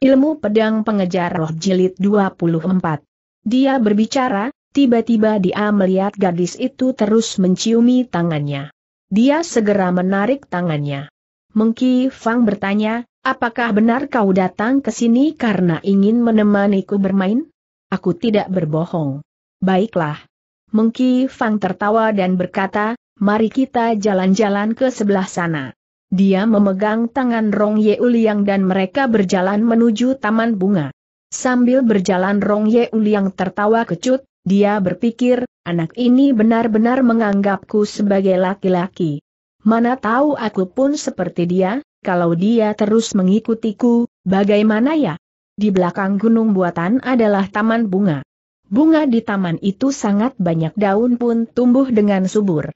Ilmu Pedang Pengejar Roh Jilid 24. Dia berbicara, tiba-tiba dia melihat gadis itu terus menciumi tangannya. Dia segera menarik tangannya. Mengki Fang bertanya, apakah benar kau datang ke sini karena ingin menemaniku bermain? Aku tidak berbohong. Baiklah. Mengki Fang tertawa dan berkata, mari kita jalan-jalan ke sebelah sana. Dia memegang tangan Rong Yeuliang dan mereka berjalan menuju taman bunga. Sambil berjalan Rong Yeuliang tertawa kecut, dia berpikir, anak ini benar-benar menganggapku sebagai laki-laki. Mana tahu aku pun seperti dia, kalau dia terus mengikutiku, bagaimana ya? Di belakang gunung buatan adalah taman bunga. Bunga di taman itu sangat banyak daun pun tumbuh dengan subur.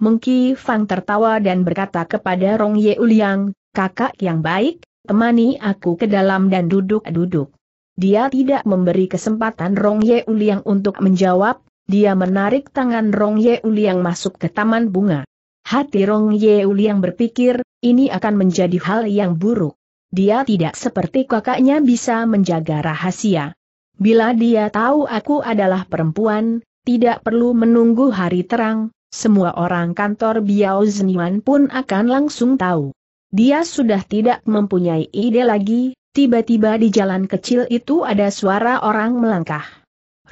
Mengki Fang tertawa dan berkata kepada Rong Ye Uliang, kakak yang baik, temani aku ke dalam dan duduk-duduk. Dia tidak memberi kesempatan Rong Ye Uliang untuk menjawab, dia menarik tangan Rong Ye Uliang masuk ke taman bunga. Hati Rong Ye Uliang berpikir, ini akan menjadi hal yang buruk. Dia tidak seperti kakaknya bisa menjaga rahasia. Bila dia tahu aku adalah perempuan, tidak perlu menunggu hari terang, semua orang kantor Biao Zenian pun akan langsung tahu. Dia sudah tidak mempunyai ide lagi, tiba-tiba di jalan kecil itu ada suara orang melangkah.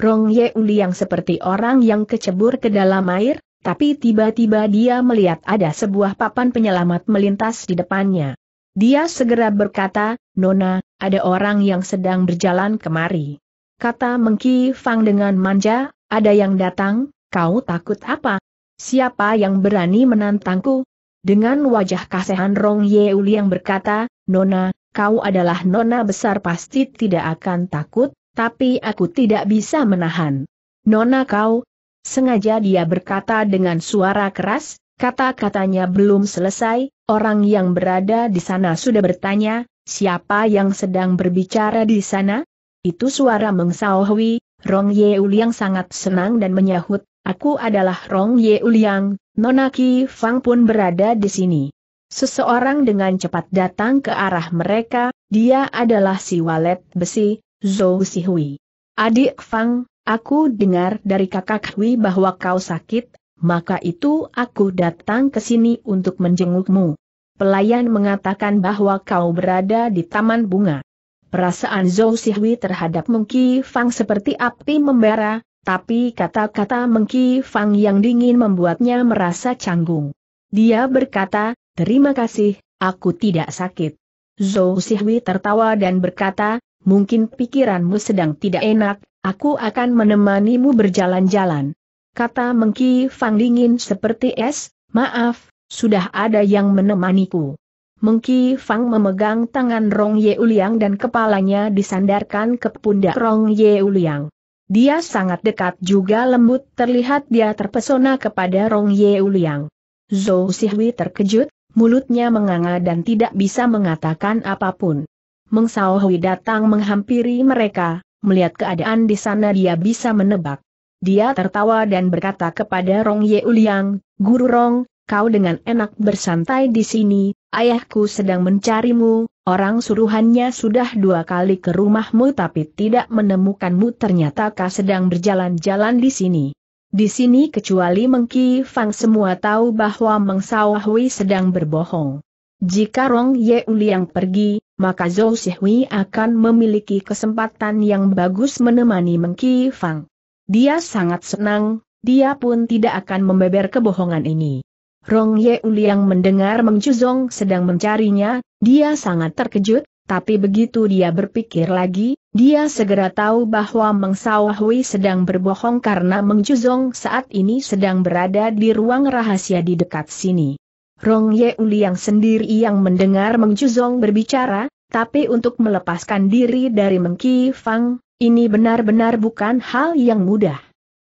Rong Ye Uli yang seperti orang yang kecebur ke dalam air, tapi tiba-tiba dia melihat ada sebuah papan penyelamat melintas di depannya. Dia segera berkata, Nona, ada orang yang sedang berjalan kemari. Kata Mengki Fang dengan manja, ada yang datang, kau takut apa? Siapa yang berani menantangku? Dengan wajah kasihan Rong Yeuli yang berkata, Nona, kau adalah Nona besar pasti tidak akan takut, tapi aku tidak bisa menahan. Nona kau? Sengaja dia berkata dengan suara keras, kata-katanya belum selesai, orang yang berada di sana sudah bertanya, siapa yang sedang berbicara di sana? Itu suara Meng Sao Hui, Rong Yeuli yang sangat senang dan menyahut, Aku adalah Rong Ye Uliang, Nona Fang pun berada di sini. Seseorang dengan cepat datang ke arah mereka, dia adalah si walet besi, Zhou Sihui. Adik Fang, aku dengar dari kakak Hui bahwa kau sakit, maka itu aku datang ke sini untuk menjengukmu. Pelayan mengatakan bahwa kau berada di taman bunga. Perasaan Zhou Sihui terhadap Mengki Fang seperti api membara, tapi kata-kata Mengki Fang yang dingin membuatnya merasa canggung. Dia berkata, terima kasih, aku tidak sakit. Zhou Sihui tertawa dan berkata, mungkin pikiranmu sedang tidak enak, aku akan menemanimu berjalan-jalan. Kata Mengki Fang dingin seperti es, maaf, sudah ada yang menemaniku. Mengki Fang memegang tangan Rong Ye Yeuliang dan kepalanya disandarkan ke pundak Rong Ye Yeuliang. Dia sangat dekat juga lembut terlihat dia terpesona kepada Rong Yeuliang. Zhou Sihui terkejut, mulutnya menganga dan tidak bisa mengatakan apapun. Meng Hui datang menghampiri mereka, melihat keadaan di sana dia bisa menebak. Dia tertawa dan berkata kepada Rong Yeuliang, Guru Rong, kau dengan enak bersantai di sini, ayahku sedang mencarimu, Orang suruhannya sudah dua kali ke rumahmu tapi tidak menemukanmu ternyata kau sedang berjalan-jalan di sini. Di sini kecuali Mengki Fang semua tahu bahwa Meng Sawahui sedang berbohong. Jika Rong Ye Uliang pergi, maka Zhou Xihui akan memiliki kesempatan yang bagus menemani Mengki Fang. Dia sangat senang, dia pun tidak akan membeber kebohongan ini. Rong Ye Uliang mendengar Meng Chuzong sedang mencarinya, dia sangat terkejut, tapi begitu dia berpikir lagi, dia segera tahu bahwa Meng Sawahui sedang berbohong karena Meng Juzong saat ini sedang berada di ruang rahasia di dekat sini. Rong Ye Uliang sendiri yang mendengar Meng Juzong berbicara, tapi untuk melepaskan diri dari Meng Ki Fang, ini benar-benar bukan hal yang mudah.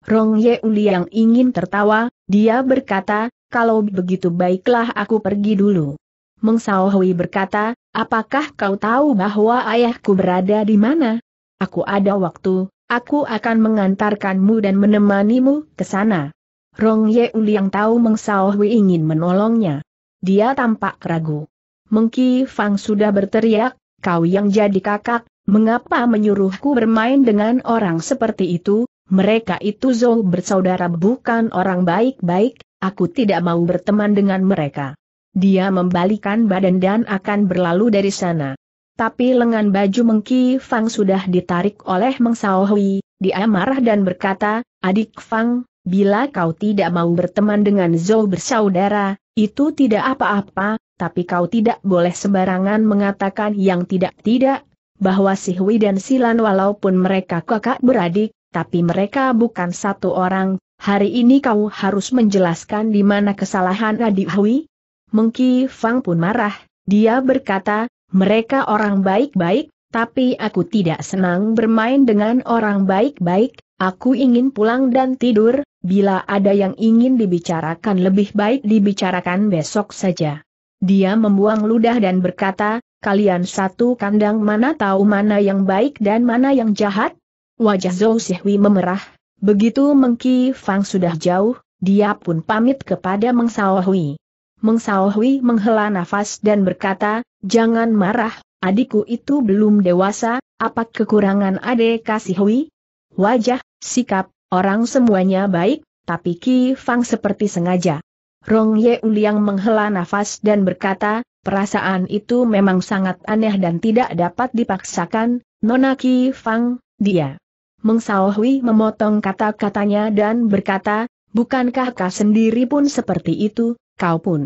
Rong Ye Uliang ingin tertawa, dia berkata, kalau begitu baiklah aku pergi dulu. Mengsauhui berkata, apakah kau tahu bahwa ayahku berada di mana? Aku ada waktu, aku akan mengantarkanmu dan menemanimu ke sana. Rong Uli yang tahu Mengsauhui ingin menolongnya. Dia tampak ragu. Mengki Fang sudah berteriak, kau yang jadi kakak, mengapa menyuruhku bermain dengan orang seperti itu, mereka itu Zou bersaudara bukan orang baik-baik, aku tidak mau berteman dengan mereka. Dia membalikan badan dan akan berlalu dari sana. Tapi lengan baju Mengki Fang sudah ditarik oleh Meng Hui, dia marah dan berkata, Adik Fang, bila kau tidak mau berteman dengan Zhou bersaudara, itu tidak apa-apa, tapi kau tidak boleh sembarangan mengatakan yang tidak-tidak, bahwa si Hui dan Silan walaupun mereka kakak beradik, tapi mereka bukan satu orang, hari ini kau harus menjelaskan di mana kesalahan adik Hui, Mengki Fang pun marah, dia berkata, mereka orang baik-baik, tapi aku tidak senang bermain dengan orang baik-baik, aku ingin pulang dan tidur, bila ada yang ingin dibicarakan lebih baik dibicarakan besok saja. Dia membuang ludah dan berkata, kalian satu kandang mana tahu mana yang baik dan mana yang jahat? Wajah Zhou Sihui memerah, begitu Mengki Fang sudah jauh, dia pun pamit kepada Meng Hui. Hui menghela nafas dan berkata, jangan marah, adikku itu belum dewasa, apa kekurangan adik Hui? Wajah, sikap, orang semuanya baik, tapi Ki Fang seperti sengaja. Rong Ye Uliang menghela nafas dan berkata, perasaan itu memang sangat aneh dan tidak dapat dipaksakan, Nona Ki Fang, dia. Hui memotong kata-katanya dan berkata, bukankah kau sendiri pun seperti itu, kau pun.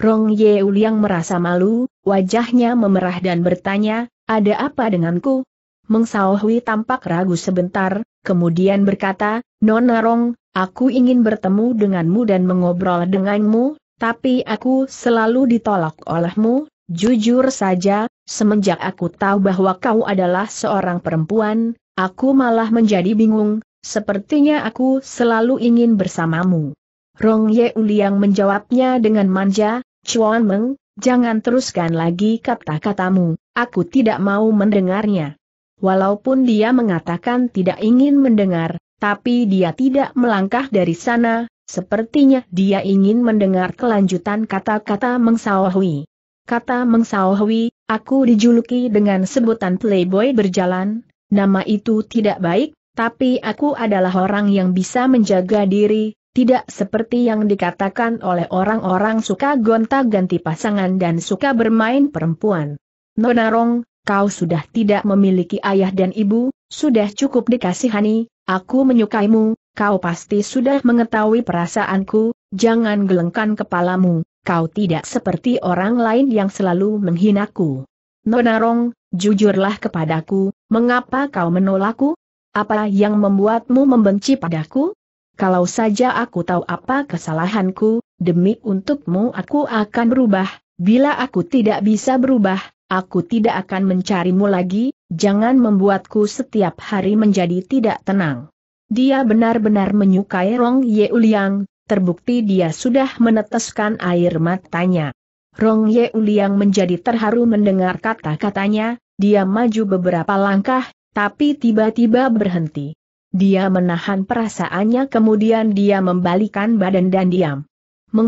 Rong Yeul yang merasa malu, wajahnya memerah dan bertanya, ada apa denganku? Mengsao Hui tampak ragu sebentar, kemudian berkata, Nona Rong, aku ingin bertemu denganmu dan mengobrol denganmu, tapi aku selalu ditolak olehmu, jujur saja, semenjak aku tahu bahwa kau adalah seorang perempuan, aku malah menjadi bingung, sepertinya aku selalu ingin bersamamu. Rong Ye Uliang menjawabnya dengan manja, Chuan Meng, jangan teruskan lagi kata-katamu, aku tidak mau mendengarnya. Walaupun dia mengatakan tidak ingin mendengar, tapi dia tidak melangkah dari sana, sepertinya dia ingin mendengar kelanjutan kata-kata Meng Mengsaohui. Kata Meng Mengsaohui, aku dijuluki dengan sebutan playboy berjalan, nama itu tidak baik, tapi aku adalah orang yang bisa menjaga diri, tidak seperti yang dikatakan oleh orang-orang suka gonta-ganti pasangan dan suka bermain perempuan. Nona Rong, kau sudah tidak memiliki ayah dan ibu, sudah cukup dikasihani, aku menyukaimu, kau pasti sudah mengetahui perasaanku, jangan gelengkan kepalamu, kau tidak seperti orang lain yang selalu menghinaku. Nona Rong, jujurlah kepadaku, mengapa kau menolakku? Apa yang membuatmu membenci padaku? kalau saja aku tahu apa kesalahanku, demi untukmu aku akan berubah, bila aku tidak bisa berubah, aku tidak akan mencarimu lagi, jangan membuatku setiap hari menjadi tidak tenang. Dia benar-benar menyukai Rong Ye Uliang, terbukti dia sudah meneteskan air matanya. Rong Ye Uliang menjadi terharu mendengar kata-katanya, dia maju beberapa langkah, tapi tiba-tiba berhenti. Dia menahan perasaannya kemudian dia membalikan badan dan diam.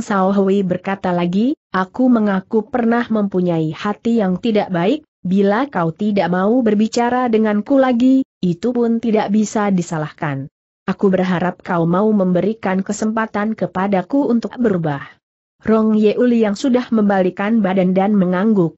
Sao Hui berkata lagi, aku mengaku pernah mempunyai hati yang tidak baik, bila kau tidak mau berbicara denganku lagi, itu pun tidak bisa disalahkan. Aku berharap kau mau memberikan kesempatan kepadaku untuk berubah. Rong Yeuli yang sudah membalikan badan dan mengangguk.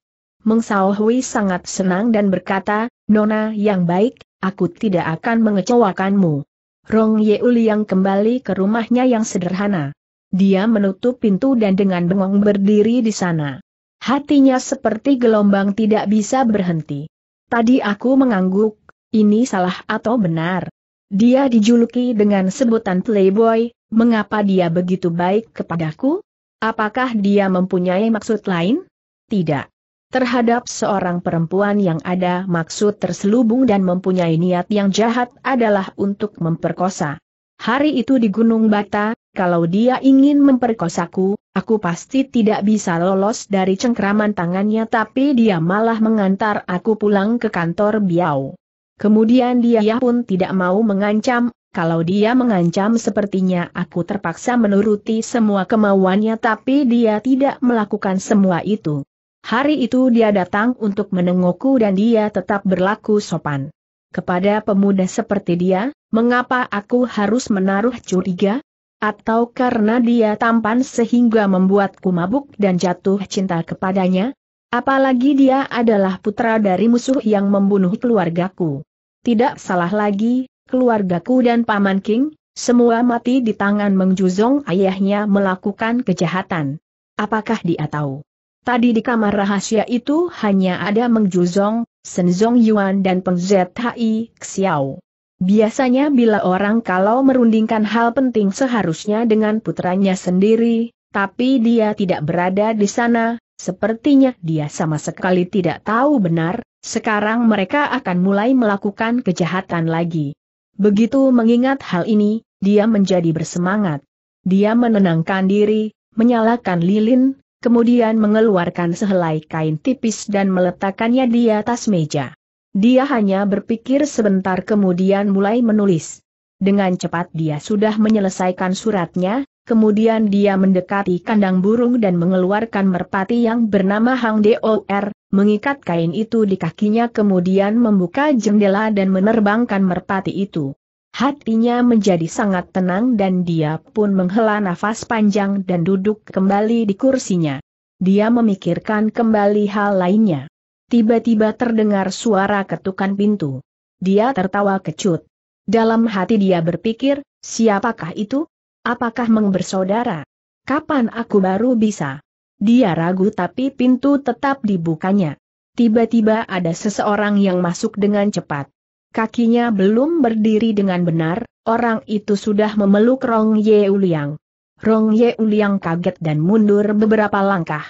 Sao Hui sangat senang dan berkata, Nona yang baik, Aku tidak akan mengecewakanmu. Rong Yeuli yang kembali ke rumahnya yang sederhana. Dia menutup pintu dan dengan bengong berdiri di sana. Hatinya seperti gelombang tidak bisa berhenti. Tadi aku mengangguk, ini salah atau benar. Dia dijuluki dengan sebutan playboy, mengapa dia begitu baik kepadaku? Apakah dia mempunyai maksud lain? Tidak. Terhadap seorang perempuan yang ada maksud terselubung dan mempunyai niat yang jahat adalah untuk memperkosa. Hari itu di Gunung Bata, kalau dia ingin memperkosaku, aku pasti tidak bisa lolos dari cengkraman tangannya tapi dia malah mengantar aku pulang ke kantor Biau. Kemudian dia pun tidak mau mengancam, kalau dia mengancam sepertinya aku terpaksa menuruti semua kemauannya tapi dia tidak melakukan semua itu. Hari itu dia datang untuk menengokku dan dia tetap berlaku sopan. Kepada pemuda seperti dia, mengapa aku harus menaruh curiga? Atau karena dia tampan sehingga membuatku mabuk dan jatuh cinta kepadanya? Apalagi dia adalah putra dari musuh yang membunuh keluargaku. Tidak salah lagi, keluargaku dan Paman King, semua mati di tangan Mengjuzong ayahnya melakukan kejahatan. Apakah dia tahu? Tadi di kamar rahasia itu hanya ada Meng Juzong, Sen Zong Yuan dan Peng Zhi Xiao. Biasanya bila orang kalau merundingkan hal penting seharusnya dengan putranya sendiri, tapi dia tidak berada di sana, sepertinya dia sama sekali tidak tahu benar, sekarang mereka akan mulai melakukan kejahatan lagi. Begitu mengingat hal ini, dia menjadi bersemangat. Dia menenangkan diri, menyalakan lilin, kemudian mengeluarkan sehelai kain tipis dan meletakkannya di atas meja. Dia hanya berpikir sebentar kemudian mulai menulis. Dengan cepat dia sudah menyelesaikan suratnya, kemudian dia mendekati kandang burung dan mengeluarkan merpati yang bernama Hang Dor, mengikat kain itu di kakinya kemudian membuka jendela dan menerbangkan merpati itu. Hatinya menjadi sangat tenang dan dia pun menghela nafas panjang dan duduk kembali di kursinya. Dia memikirkan kembali hal lainnya. Tiba-tiba terdengar suara ketukan pintu. Dia tertawa kecut. Dalam hati dia berpikir, siapakah itu? Apakah mengbersaudara? Kapan aku baru bisa? Dia ragu tapi pintu tetap dibukanya. Tiba-tiba ada seseorang yang masuk dengan cepat. Kakinya belum berdiri dengan benar, orang itu sudah memeluk Rong Ye Uliang. Rong Ye Uliang kaget dan mundur beberapa langkah.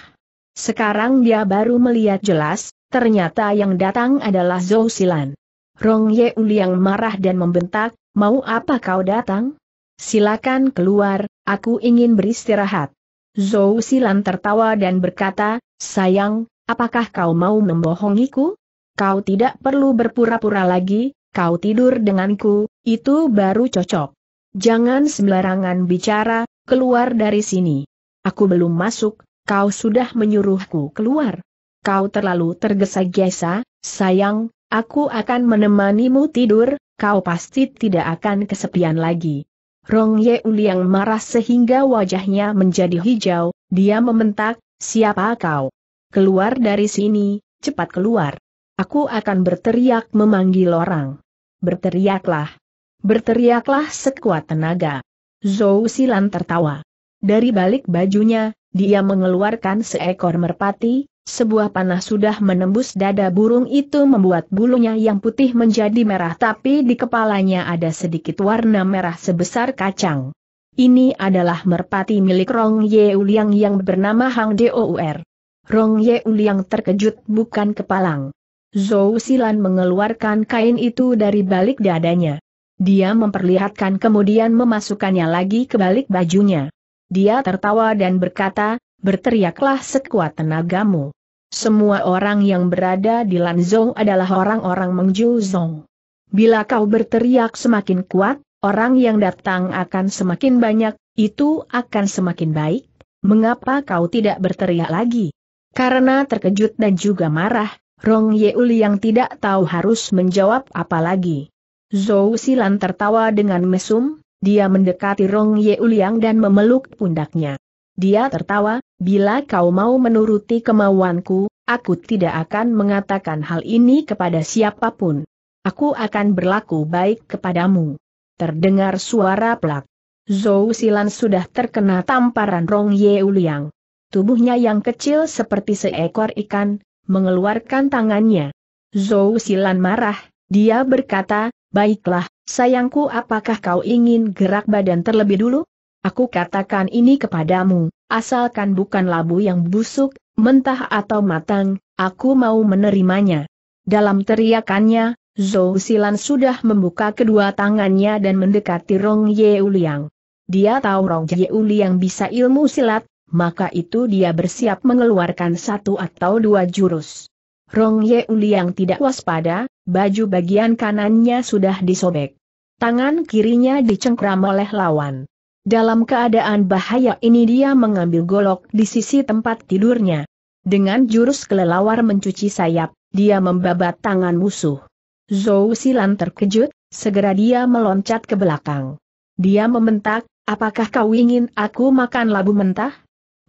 Sekarang dia baru melihat jelas, ternyata yang datang adalah Zhou Silan. Rong Ye Uliang marah dan membentak, mau apa kau datang? Silakan keluar, aku ingin beristirahat. Zhou Silan tertawa dan berkata, sayang, apakah kau mau membohongiku? Kau tidak perlu berpura-pura lagi, kau tidur denganku, itu baru cocok. Jangan sembarangan bicara, keluar dari sini. Aku belum masuk, kau sudah menyuruhku keluar. Kau terlalu tergesa-gesa, sayang, aku akan menemanimu tidur, kau pasti tidak akan kesepian lagi. Rong Ye Uliang marah sehingga wajahnya menjadi hijau, dia mementak. siapa kau? Keluar dari sini, cepat keluar. Aku akan berteriak memanggil orang. Berteriaklah. Berteriaklah sekuat tenaga. Zhou Silan tertawa. Dari balik bajunya, dia mengeluarkan seekor merpati, sebuah panah sudah menembus dada burung itu membuat bulunya yang putih menjadi merah tapi di kepalanya ada sedikit warna merah sebesar kacang. Ini adalah merpati milik Rong Ye Uliang yang bernama Hang Dour. Rong Ye Uliang terkejut bukan kepalang. Zhou Silan mengeluarkan kain itu dari balik dadanya. Dia memperlihatkan kemudian memasukkannya lagi ke balik bajunya. Dia tertawa dan berkata, berteriaklah sekuat tenagamu. Semua orang yang berada di Lanzhou adalah orang-orang Mengju Zong. Bila kau berteriak semakin kuat, orang yang datang akan semakin banyak, itu akan semakin baik. Mengapa kau tidak berteriak lagi? Karena terkejut dan juga marah, Rong Yeuli yang tidak tahu harus menjawab apa lagi. Zhou Silan tertawa dengan mesum, dia mendekati Rong Yeuliang dan memeluk pundaknya. Dia tertawa, bila kau mau menuruti kemauanku, aku tidak akan mengatakan hal ini kepada siapapun. Aku akan berlaku baik kepadamu. Terdengar suara pelak. Zhou Silan sudah terkena tamparan Rong Yeuliang. Tubuhnya yang kecil seperti seekor ikan, mengeluarkan tangannya. Zhou Silan marah, dia berkata, baiklah, sayangku apakah kau ingin gerak badan terlebih dulu? Aku katakan ini kepadamu, asalkan bukan labu yang busuk, mentah atau matang, aku mau menerimanya. Dalam teriakannya, Zhou Silan sudah membuka kedua tangannya dan mendekati Rong Yeuliang. Dia tahu Rong Yeuliang bisa ilmu silat, maka itu dia bersiap mengeluarkan satu atau dua jurus. Rong Yeuli yang tidak waspada, baju bagian kanannya sudah disobek. Tangan kirinya dicengkram oleh lawan. Dalam keadaan bahaya ini dia mengambil golok di sisi tempat tidurnya. Dengan jurus kelelawar mencuci sayap, dia membabat tangan musuh. Zhou Silan terkejut, segera dia meloncat ke belakang. Dia membentak, apakah kau ingin aku makan labu mentah?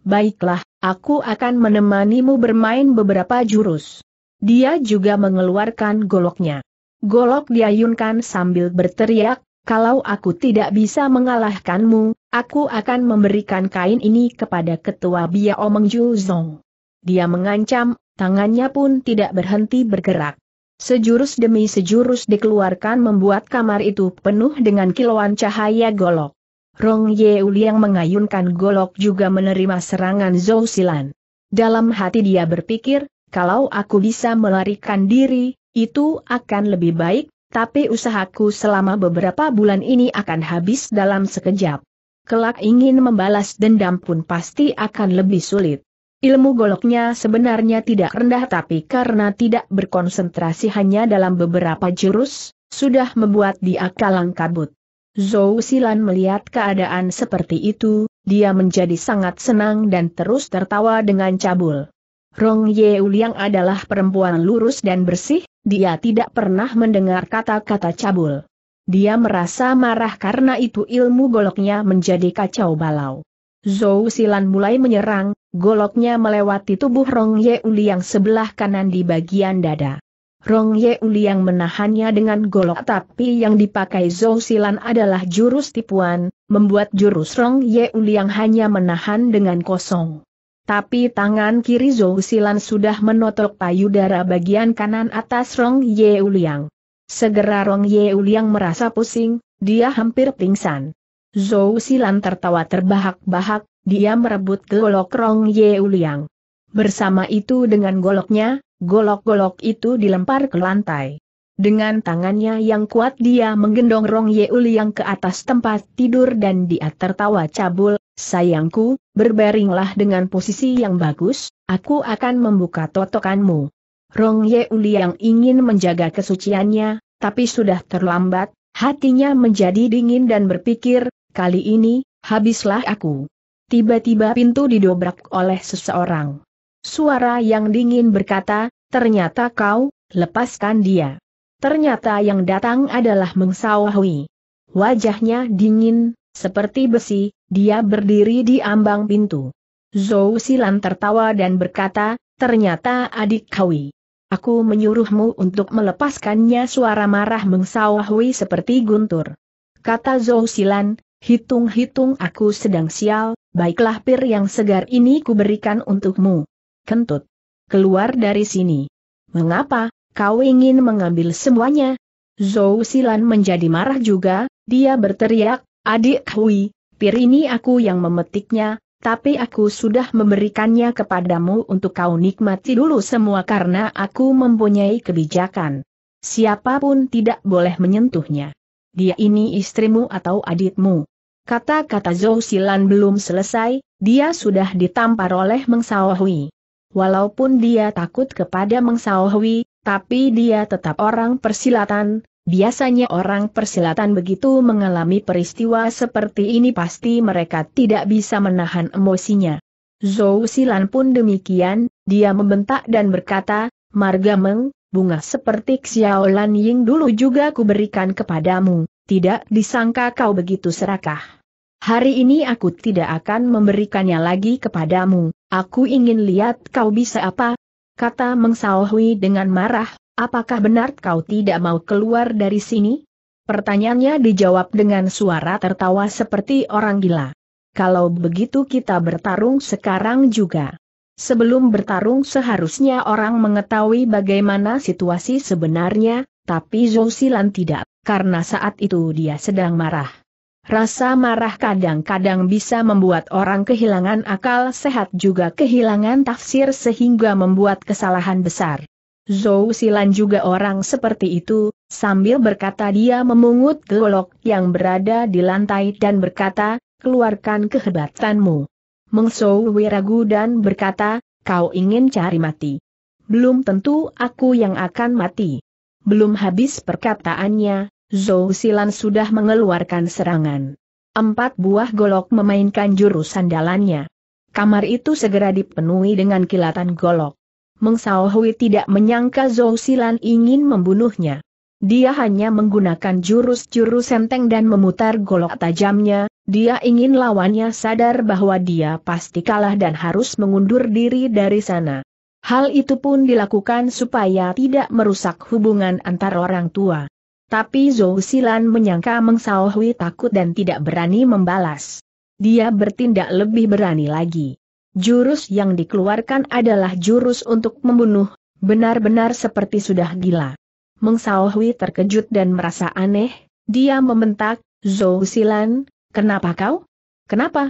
Baiklah, aku akan menemanimu bermain beberapa jurus. Dia juga mengeluarkan goloknya. Golok diayunkan sambil berteriak, kalau aku tidak bisa mengalahkanmu, aku akan memberikan kain ini kepada ketua Biao Mengju Zong. Dia mengancam, tangannya pun tidak berhenti bergerak. Sejurus demi sejurus dikeluarkan membuat kamar itu penuh dengan kilauan cahaya golok. Rong Yeul yang mengayunkan golok juga menerima serangan Zhou Silan. Dalam hati dia berpikir, kalau aku bisa melarikan diri, itu akan lebih baik, tapi usahaku selama beberapa bulan ini akan habis dalam sekejap. Kelak ingin membalas dendam pun pasti akan lebih sulit. Ilmu goloknya sebenarnya tidak rendah tapi karena tidak berkonsentrasi hanya dalam beberapa jurus, sudah membuat dia kalang kabut. Zhou Silan melihat keadaan seperti itu, dia menjadi sangat senang dan terus tertawa dengan cabul. Rong Ye Uliang adalah perempuan lurus dan bersih, dia tidak pernah mendengar kata-kata cabul. Dia merasa marah karena itu ilmu goloknya menjadi kacau balau. Zhou Silan mulai menyerang, goloknya melewati tubuh Rong Ye Uliang sebelah kanan di bagian dada. Rong Uli yang menahannya dengan golok tapi yang dipakai Zhou Silan adalah jurus tipuan, membuat jurus Rong Uli yang hanya menahan dengan kosong. Tapi tangan kiri Zhou Silan sudah menotok payudara bagian kanan atas Rong Ye yang. Segera Rong Ye yang merasa pusing, dia hampir pingsan. Zhou Silan tertawa terbahak-bahak, dia merebut golok Rong Ye yang. Bersama itu dengan goloknya, Golok-golok itu dilempar ke lantai. Dengan tangannya yang kuat dia menggendong Rong Yeul yang ke atas tempat tidur dan dia tertawa cabul, sayangku, berbaringlah dengan posisi yang bagus, aku akan membuka totokanmu. Rong Yeul yang ingin menjaga kesuciannya, tapi sudah terlambat, hatinya menjadi dingin dan berpikir, kali ini, habislah aku. Tiba-tiba pintu didobrak oleh seseorang. Suara yang dingin berkata, ternyata kau, lepaskan dia. Ternyata yang datang adalah Mengsawahui. Wajahnya dingin, seperti besi, dia berdiri di ambang pintu. Zhou Silan tertawa dan berkata, ternyata adik kaui. Aku menyuruhmu untuk melepaskannya suara marah Mengsawahui seperti guntur. Kata Zhou Silan, hitung-hitung aku sedang sial, baiklah pir yang segar ini kuberikan untukmu kentut. Keluar dari sini. Mengapa, kau ingin mengambil semuanya? Zhou Silan menjadi marah juga, dia berteriak, adik Hui, pir ini aku yang memetiknya, tapi aku sudah memberikannya kepadamu untuk kau nikmati dulu semua karena aku mempunyai kebijakan. Siapapun tidak boleh menyentuhnya. Dia ini istrimu atau adikmu. Kata-kata Zhou Silan belum selesai, dia sudah ditampar oleh Meng Hui. Walaupun dia takut kepada Meng Mengsaohui, tapi dia tetap orang persilatan, biasanya orang persilatan begitu mengalami peristiwa seperti ini pasti mereka tidak bisa menahan emosinya. Zhou Silan pun demikian, dia membentak dan berkata, Marga Meng, bunga seperti Xiaolan Lan Ying dulu juga kuberikan kepadamu, tidak disangka kau begitu serakah. Hari ini aku tidak akan memberikannya lagi kepadamu, aku ingin lihat kau bisa apa, kata Meng Hui dengan marah, apakah benar kau tidak mau keluar dari sini? Pertanyaannya dijawab dengan suara tertawa seperti orang gila. Kalau begitu kita bertarung sekarang juga. Sebelum bertarung seharusnya orang mengetahui bagaimana situasi sebenarnya, tapi Zhou Silan tidak, karena saat itu dia sedang marah. Rasa marah kadang-kadang bisa membuat orang kehilangan akal sehat juga kehilangan tafsir sehingga membuat kesalahan besar. Zhou Silan juga orang seperti itu, sambil berkata dia memungut golok yang berada di lantai dan berkata, keluarkan kehebatanmu. Mengso ragu dan berkata, kau ingin cari mati. Belum tentu aku yang akan mati. Belum habis perkataannya, Zhou Silan sudah mengeluarkan serangan. Empat buah golok memainkan jurus sandalannya. Kamar itu segera dipenuhi dengan kilatan golok. Meng Sao Hui tidak menyangka Zhou Silan ingin membunuhnya. Dia hanya menggunakan jurus-jurus senteng dan memutar golok tajamnya, dia ingin lawannya sadar bahwa dia pasti kalah dan harus mengundur diri dari sana. Hal itu pun dilakukan supaya tidak merusak hubungan antar orang tua. Tapi Zhou Silan menyangka Meng Sao takut dan tidak berani membalas. Dia bertindak lebih berani lagi. Jurus yang dikeluarkan adalah jurus untuk membunuh, benar-benar seperti sudah gila. Meng Sao terkejut dan merasa aneh, dia membentak, Zhou Silan, kenapa kau? Kenapa?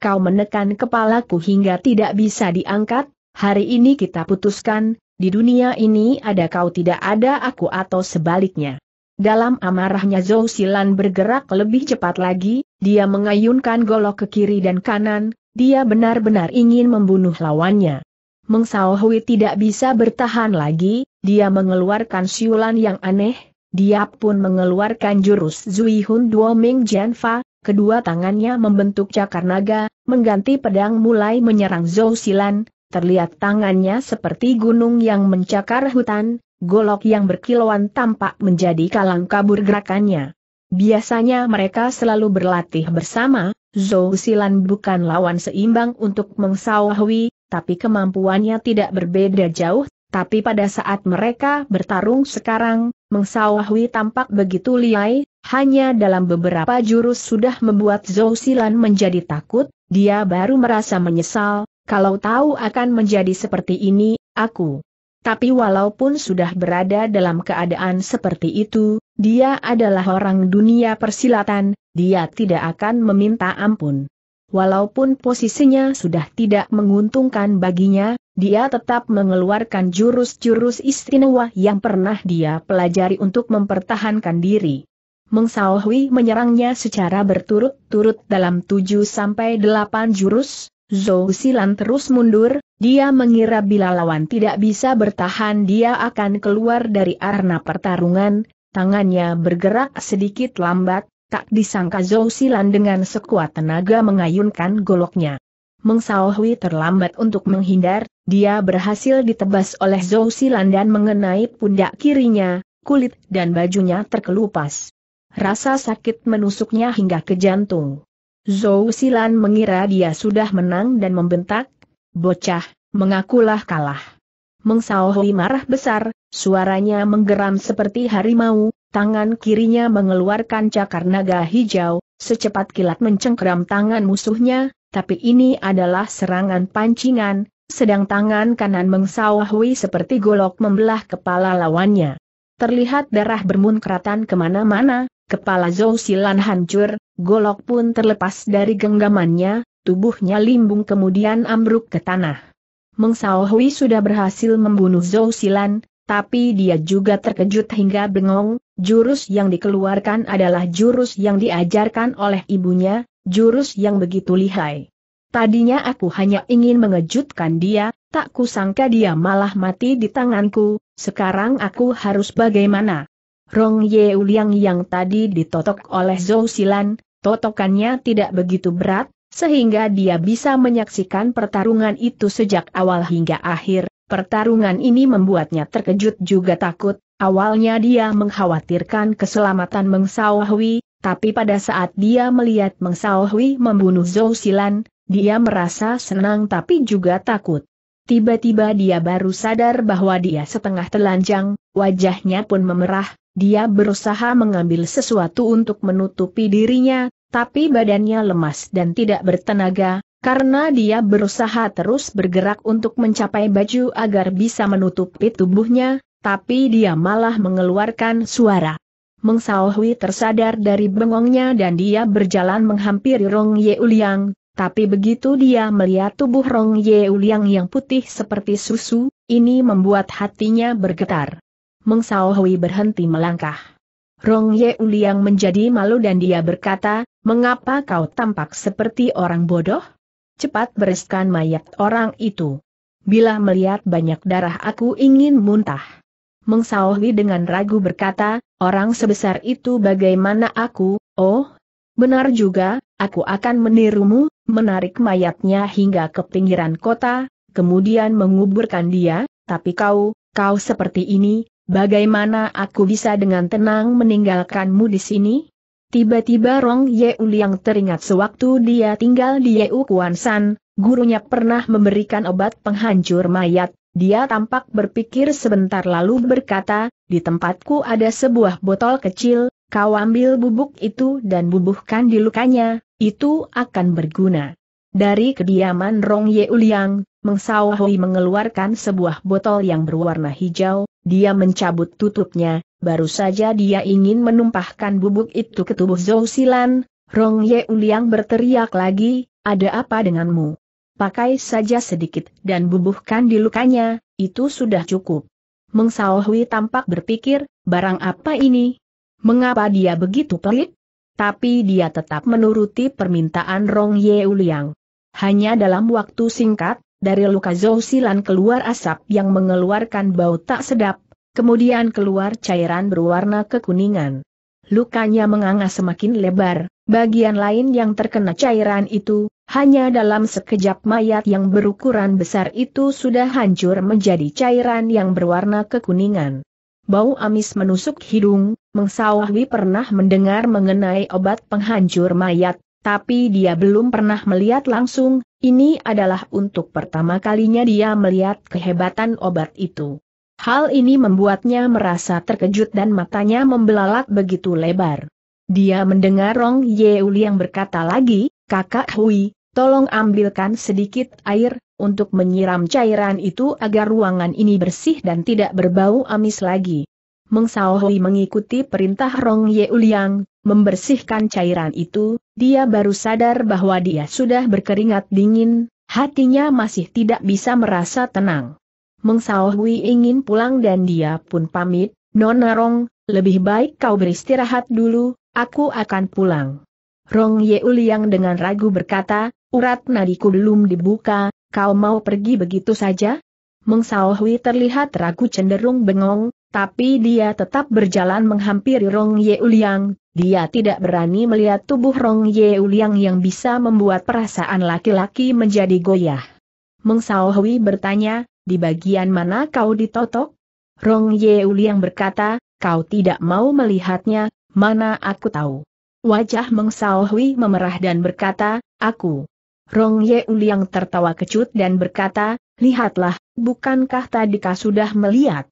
Kau menekan kepalaku hingga tidak bisa diangkat, hari ini kita putuskan, di dunia ini ada kau tidak ada aku atau sebaliknya. Dalam amarahnya Zhou Silan bergerak lebih cepat lagi, dia mengayunkan golok ke kiri dan kanan, dia benar-benar ingin membunuh lawannya. Meng Sao tidak bisa bertahan lagi, dia mengeluarkan siulan yang aneh, dia pun mengeluarkan jurus Zui Hun Duo Ming Jianfa, kedua tangannya membentuk cakar naga, mengganti pedang mulai menyerang Zhou Silan, terlihat tangannya seperti gunung yang mencakar hutan, golok yang berkilauan tampak menjadi kalang kabur gerakannya. Biasanya mereka selalu berlatih bersama, Zhou Silan bukan lawan seimbang untuk Mengsawahui, tapi kemampuannya tidak berbeda jauh, tapi pada saat mereka bertarung sekarang, Mengsawahui tampak begitu liai, hanya dalam beberapa jurus sudah membuat Zhou Silan menjadi takut, dia baru merasa menyesal, kalau tahu akan menjadi seperti ini, aku. Tapi walaupun sudah berada dalam keadaan seperti itu, dia adalah orang dunia persilatan, dia tidak akan meminta ampun. Walaupun posisinya sudah tidak menguntungkan baginya, dia tetap mengeluarkan jurus-jurus istimewa yang pernah dia pelajari untuk mempertahankan diri. Mengsaohui menyerangnya secara berturut-turut dalam 7-8 jurus, Zhou Silan terus mundur, dia mengira bila lawan tidak bisa bertahan dia akan keluar dari arena pertarungan, tangannya bergerak sedikit lambat, tak disangka Zhou Silan dengan sekuat tenaga mengayunkan goloknya. Sao Hui terlambat untuk menghindar, dia berhasil ditebas oleh Zhou Silan dan mengenai pundak kirinya, kulit dan bajunya terkelupas. Rasa sakit menusuknya hingga ke jantung. Zhou Silan mengira dia sudah menang dan membentak, bocah, mengakulah kalah. Meng Sao marah besar, suaranya menggeram seperti harimau, tangan kirinya mengeluarkan cakar naga hijau, secepat kilat mencengkeram tangan musuhnya, tapi ini adalah serangan pancingan, sedang tangan kanan Meng Sao seperti golok membelah kepala lawannya. Terlihat darah bermunkratan kemana-mana, Kepala Zhou Silan hancur, golok pun terlepas dari genggamannya, tubuhnya limbung kemudian ambruk ke tanah. Meng Sao Hui sudah berhasil membunuh Zhou Silan, tapi dia juga terkejut hingga bengong, jurus yang dikeluarkan adalah jurus yang diajarkan oleh ibunya, jurus yang begitu lihai. Tadinya aku hanya ingin mengejutkan dia, tak kusangka dia malah mati di tanganku, sekarang aku harus bagaimana? Rong Ye Uliang yang tadi ditotok oleh Zhou Silan, totokannya tidak begitu berat, sehingga dia bisa menyaksikan pertarungan itu sejak awal hingga akhir. Pertarungan ini membuatnya terkejut juga takut, awalnya dia mengkhawatirkan keselamatan Meng Hui, tapi pada saat dia melihat Meng Hui membunuh Zhou Silan, dia merasa senang tapi juga takut. Tiba-tiba dia baru sadar bahwa dia setengah telanjang, wajahnya pun memerah, dia berusaha mengambil sesuatu untuk menutupi dirinya, tapi badannya lemas dan tidak bertenaga, karena dia berusaha terus bergerak untuk mencapai baju agar bisa menutupi tubuhnya, tapi dia malah mengeluarkan suara. Mengsaohui tersadar dari bengongnya dan dia berjalan menghampiri Rong Ye Uliang, tapi begitu dia melihat tubuh Rong Ye Uliang yang putih seperti susu, ini membuat hatinya bergetar. Mengsao Hui berhenti melangkah. Rong Ye Uliang menjadi malu dan dia berkata, mengapa kau tampak seperti orang bodoh? Cepat bereskan mayat orang itu. Bila melihat banyak darah aku ingin muntah. Mengsao Hui dengan ragu berkata, orang sebesar itu bagaimana aku, oh? Benar juga, aku akan menirumu, menarik mayatnya hingga ke pinggiran kota, kemudian menguburkan dia, tapi kau, kau seperti ini, Bagaimana aku bisa dengan tenang meninggalkanmu di sini? Tiba-tiba Rong Ye yang teringat sewaktu dia tinggal di Yeu Kuan San, gurunya pernah memberikan obat penghancur mayat, dia tampak berpikir sebentar lalu berkata, di tempatku ada sebuah botol kecil, kau ambil bubuk itu dan bubuhkan di lukanya, itu akan berguna. Dari kediaman Rong Ye Uliang, Meng Sao mengeluarkan sebuah botol yang berwarna hijau, dia mencabut tutupnya, baru saja dia ingin menumpahkan bubuk itu ke tubuh Zhou Silan, Rong Ye Uliang berteriak lagi, ada apa denganmu? Pakai saja sedikit dan bubuhkan di lukanya, itu sudah cukup. Meng Hui tampak berpikir, barang apa ini? Mengapa dia begitu pelit? Tapi dia tetap menuruti permintaan Rong Ye Uliang. Hanya dalam waktu singkat, dari luka Zhou Silan keluar asap yang mengeluarkan bau tak sedap, kemudian keluar cairan berwarna kekuningan. Lukanya menganga semakin lebar, bagian lain yang terkena cairan itu, hanya dalam sekejap mayat yang berukuran besar itu sudah hancur menjadi cairan yang berwarna kekuningan. Bau amis menusuk hidung, Sawahwi pernah mendengar mengenai obat penghancur mayat, tapi dia belum pernah melihat langsung, ini adalah untuk pertama kalinya dia melihat kehebatan obat itu. Hal ini membuatnya merasa terkejut dan matanya membelalak begitu lebar. Dia mendengar Rong Yeuli yang berkata lagi, kakak Hui, tolong ambilkan sedikit air, untuk menyiram cairan itu agar ruangan ini bersih dan tidak berbau amis lagi. Meng Sao Hui mengikuti perintah Rong Yeuliang, membersihkan cairan itu, dia baru sadar bahwa dia sudah berkeringat dingin, hatinya masih tidak bisa merasa tenang. Mengsaohui ingin pulang dan dia pun pamit, Nona Rong, lebih baik kau beristirahat dulu, aku akan pulang. Rong Uliang dengan ragu berkata, urat nadiku belum dibuka, kau mau pergi begitu saja? Mengsaohui terlihat ragu cenderung bengong, tapi dia tetap berjalan menghampiri Rong Uliang, dia tidak berani melihat tubuh Rong Uliang yang bisa membuat perasaan laki-laki menjadi goyah. Meng Hui bertanya, di bagian mana kau ditotok? Rong Uliang berkata, kau tidak mau melihatnya, mana aku tahu. Wajah Meng Hui memerah dan berkata, aku. Rong Uliang tertawa kecut dan berkata, lihatlah, bukankah tadi kau sudah melihat?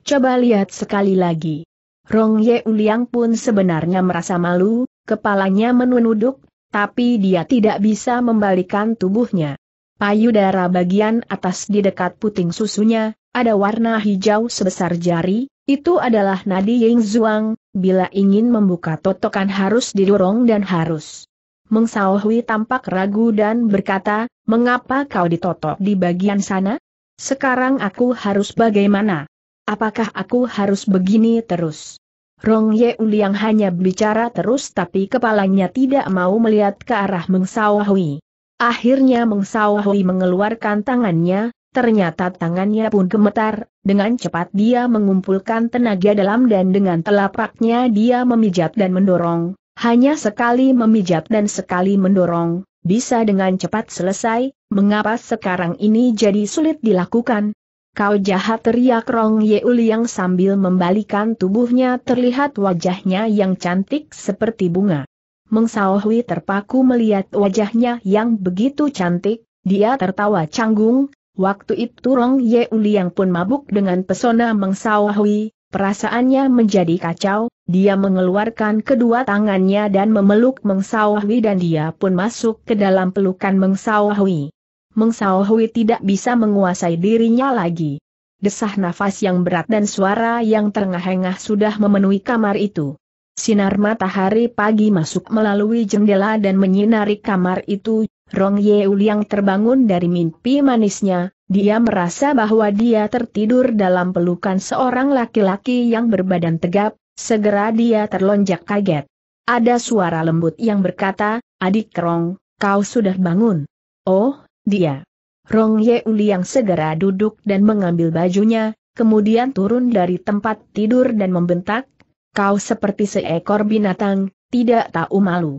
Coba lihat sekali lagi. Rong Ye Uliang pun sebenarnya merasa malu, kepalanya menunduk, tapi dia tidak bisa membalikan tubuhnya. Payudara bagian atas di dekat puting susunya, ada warna hijau sebesar jari, itu adalah nadi Ying Zhuang, bila ingin membuka totokan harus didorong dan harus. Meng Hui tampak ragu dan berkata, mengapa kau ditotok di bagian sana? Sekarang aku harus bagaimana? Apakah aku harus begini terus? Rong Ye Uliang hanya bicara terus tapi kepalanya tidak mau melihat ke arah Meng Sawahui. Akhirnya Meng Sawahui mengeluarkan tangannya, ternyata tangannya pun gemetar, dengan cepat dia mengumpulkan tenaga dalam dan dengan telapaknya dia memijat dan mendorong. Hanya sekali memijat dan sekali mendorong, bisa dengan cepat selesai, mengapa sekarang ini jadi sulit dilakukan? Kau jahat teriak Rong Yeuliang sambil membalikan tubuhnya terlihat wajahnya yang cantik seperti bunga. Mengsaohui terpaku melihat wajahnya yang begitu cantik, dia tertawa canggung, waktu itu Rong Yeuliang pun mabuk dengan pesona Mengsaohui, perasaannya menjadi kacau, dia mengeluarkan kedua tangannya dan memeluk Mengsaohui dan dia pun masuk ke dalam pelukan Mengsaohui. Meng Sao tidak bisa menguasai dirinya lagi. Desah nafas yang berat dan suara yang terengah-engah sudah memenuhi kamar itu. Sinar matahari pagi masuk melalui jendela dan menyinari kamar itu, Rong Yeul yang terbangun dari mimpi manisnya, dia merasa bahwa dia tertidur dalam pelukan seorang laki-laki yang berbadan tegap, segera dia terlonjak kaget. Ada suara lembut yang berkata, Adik Rong, kau sudah bangun. Oh, dia. Rong Ye yang segera duduk dan mengambil bajunya, kemudian turun dari tempat tidur dan membentak, kau seperti seekor binatang, tidak tahu malu.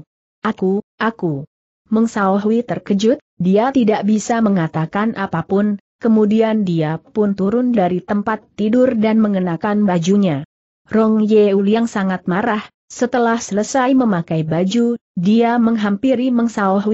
Aku, aku. Mengsaohui terkejut, dia tidak bisa mengatakan apapun, kemudian dia pun turun dari tempat tidur dan mengenakan bajunya. Rong Ye yang sangat marah, setelah selesai memakai baju, dia menghampiri Meng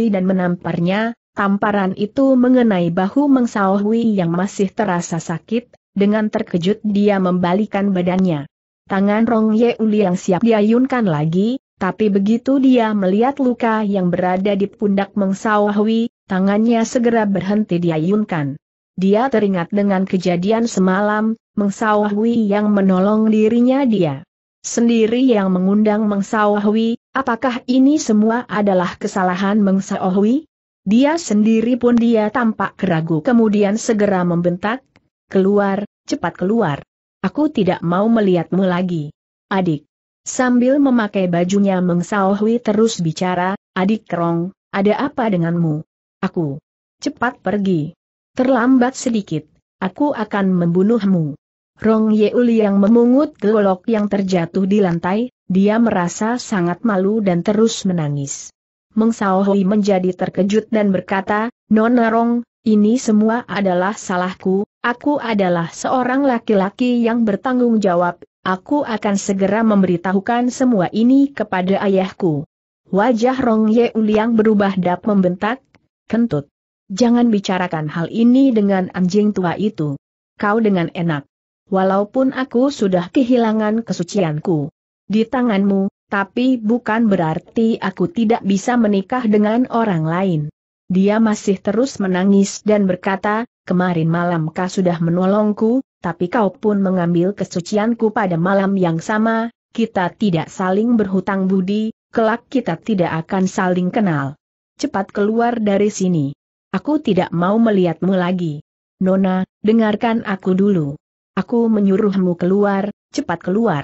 dan menamparnya, Tamparan itu mengenai bahu Mengsao Hui yang masih terasa sakit, dengan terkejut dia membalikan badannya. Tangan Rong Ye Uli yang siap diayunkan lagi, tapi begitu dia melihat luka yang berada di pundak Mengsao Hui, tangannya segera berhenti diayunkan. Dia teringat dengan kejadian semalam, Mengsao Hui yang menolong dirinya dia sendiri yang mengundang Mengsao Hui, apakah ini semua adalah kesalahan Mengsao Hui? Dia sendiri pun dia tampak keragu kemudian segera membentak, keluar, cepat keluar. Aku tidak mau melihatmu lagi. Adik. Sambil memakai bajunya mengsauhwi terus bicara, adik kerong, ada apa denganmu? Aku. Cepat pergi. Terlambat sedikit, aku akan membunuhmu. Rong Yeuli yang memungut golok yang terjatuh di lantai, dia merasa sangat malu dan terus menangis. Mengsaohui menjadi terkejut dan berkata, Nona Rong, ini semua adalah salahku, aku adalah seorang laki-laki yang bertanggung jawab, aku akan segera memberitahukan semua ini kepada ayahku. Wajah Rong Ye Uliang berubah dap membentak, kentut. Jangan bicarakan hal ini dengan anjing tua itu. Kau dengan enak. Walaupun aku sudah kehilangan kesucianku. Di tanganmu, tapi bukan berarti aku tidak bisa menikah dengan orang lain. Dia masih terus menangis dan berkata, kemarin malam kau sudah menolongku, tapi kau pun mengambil kesucianku pada malam yang sama, kita tidak saling berhutang budi, kelak kita tidak akan saling kenal. Cepat keluar dari sini. Aku tidak mau melihatmu lagi. Nona, dengarkan aku dulu. Aku menyuruhmu keluar, cepat keluar.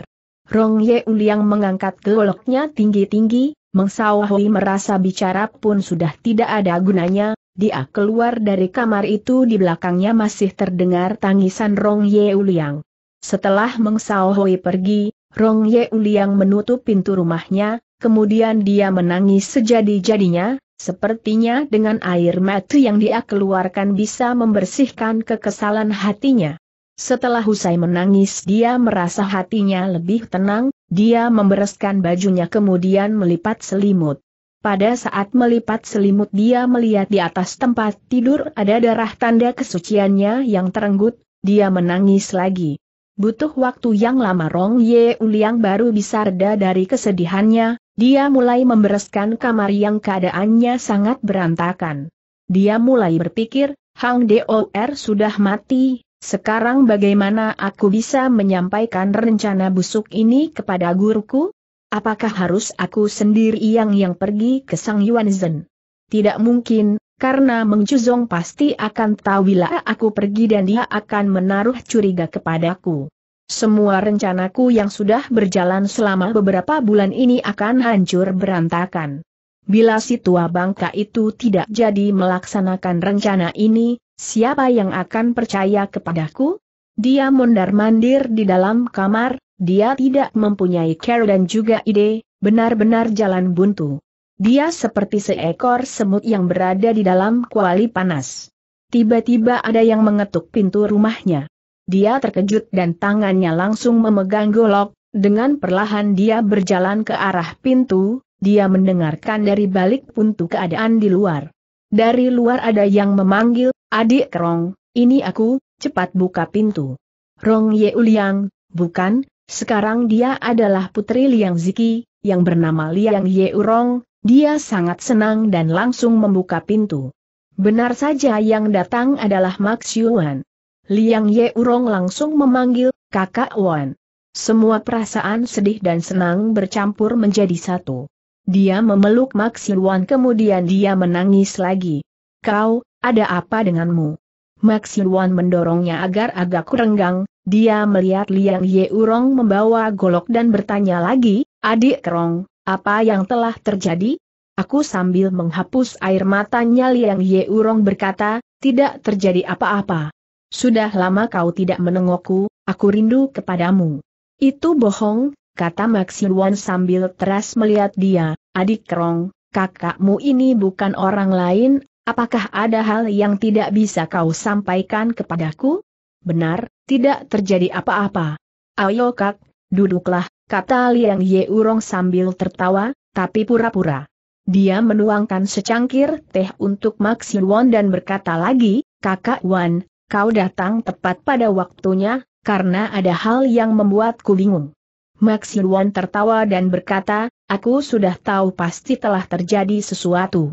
Rong Ye Uliang mengangkat goloknya tinggi-tinggi, Mengsao Hui merasa bicara pun sudah tidak ada gunanya, dia keluar dari kamar itu di belakangnya masih terdengar tangisan Rong Ye Uliang. Setelah Mengsao Hui pergi, Rong Ye Uliang menutup pintu rumahnya, kemudian dia menangis sejadi-jadinya, sepertinya dengan air mata yang dia keluarkan bisa membersihkan kekesalan hatinya. Setelah usai menangis dia merasa hatinya lebih tenang, dia membereskan bajunya kemudian melipat selimut. Pada saat melipat selimut dia melihat di atas tempat tidur ada darah tanda kesuciannya yang terenggut, dia menangis lagi. Butuh waktu yang lama Rong Ye Uliang baru bisa reda dari kesedihannya, dia mulai membereskan kamar yang keadaannya sangat berantakan. Dia mulai berpikir, Hang Dor sudah mati, sekarang bagaimana aku bisa menyampaikan rencana busuk ini kepada guruku? Apakah harus aku sendiri yang yang pergi ke Sang Yuan Zhen? Tidak mungkin, karena Meng Chuzong pasti akan tahu bila aku pergi dan dia akan menaruh curiga kepadaku. Semua rencanaku yang sudah berjalan selama beberapa bulan ini akan hancur berantakan. Bila si tua bangka itu tidak jadi melaksanakan rencana ini, Siapa yang akan percaya kepadaku? Dia mondar-mandir di dalam kamar, dia tidak mempunyai care dan juga ide, benar-benar jalan buntu. Dia seperti seekor semut yang berada di dalam kuali panas. Tiba-tiba ada yang mengetuk pintu rumahnya. Dia terkejut dan tangannya langsung memegang golok, dengan perlahan dia berjalan ke arah pintu, dia mendengarkan dari balik pintu keadaan di luar. Dari luar ada yang memanggil, Adik Rong, ini aku, cepat buka pintu. Rong Ye Uliang, bukan, sekarang dia adalah putri Liang Ziki, yang bernama Liang Ye Urong, dia sangat senang dan langsung membuka pintu. Benar saja yang datang adalah Max Yuan. Liang Urong langsung memanggil, kakak Wan. Semua perasaan sedih dan senang bercampur menjadi satu. Dia memeluk Max Yuan kemudian dia menangis lagi. Kau, ada apa denganmu? Max Yuan mendorongnya agar agak kurenggang, dia melihat Liang Ye Yeurong membawa golok dan bertanya lagi, Adik Kerong, apa yang telah terjadi? Aku sambil menghapus air matanya Liang Ye Yeurong berkata, tidak terjadi apa-apa. Sudah lama kau tidak menengokku, aku rindu kepadamu. Itu bohong, kata Max Yuan sambil teras melihat dia, Adik Kerong, kakakmu ini bukan orang lain Apakah ada hal yang tidak bisa kau sampaikan kepadaku? Benar, tidak terjadi apa-apa. Ayo kak, duduklah, kata Liang Yeurong sambil tertawa, tapi pura-pura. Dia menuangkan secangkir teh untuk Max Yuan dan berkata lagi, kakak Wan, kau datang tepat pada waktunya, karena ada hal yang membuatku bingung. Max Yuan tertawa dan berkata, aku sudah tahu pasti telah terjadi sesuatu.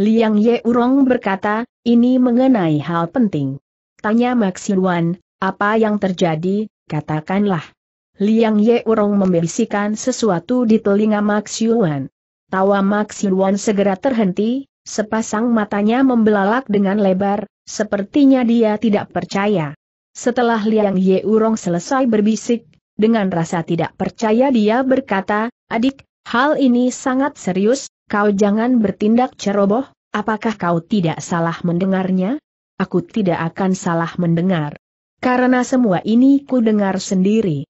Liang Ye Urong berkata, ini mengenai hal penting. Tanya Maxiluan, apa yang terjadi, katakanlah. Liang Ye Urong membisikkan sesuatu di telinga Maxiluan. Tawa Maxiluan segera terhenti, sepasang matanya membelalak dengan lebar, sepertinya dia tidak percaya. Setelah Liang Ye Urong selesai berbisik, dengan rasa tidak percaya dia berkata, adik, hal ini sangat serius, Kau jangan bertindak ceroboh, apakah kau tidak salah mendengarnya? Aku tidak akan salah mendengar. Karena semua ini ku dengar sendiri.